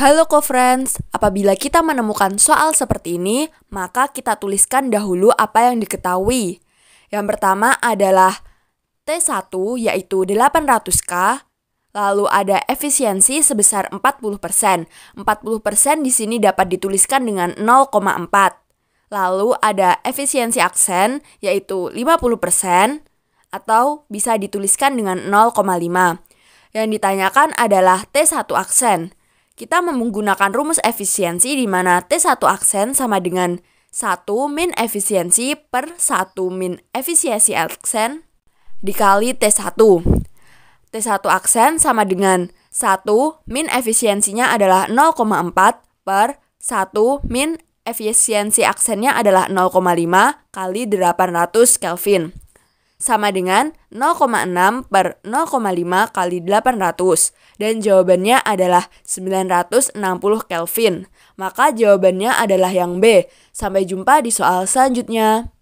Halo co-friends, apabila kita menemukan soal seperti ini, maka kita tuliskan dahulu apa yang diketahui. Yang pertama adalah T1 yaitu 800K, lalu ada efisiensi sebesar 40%. 40% di sini dapat dituliskan dengan 0,4. Lalu ada efisiensi aksen yaitu 50% atau bisa dituliskan dengan 0,5. Yang ditanyakan adalah T1 aksen. Kita menggunakan rumus efisiensi di mana T1 aksen sama dengan 1 min efisiensi per 1 min efisiensi aksen dikali T1. T1 aksen sama dengan 1 min efisiensinya adalah 0,4 per 1 min efisiensi aksennya adalah 0,5 kali 800 Kelvin sama dengan 0,6 per 0,5 kali 800 dan jawabannya adalah 960 Kelvin. Maka jawabannya adalah yang B. Sampai jumpa di soal selanjutnya.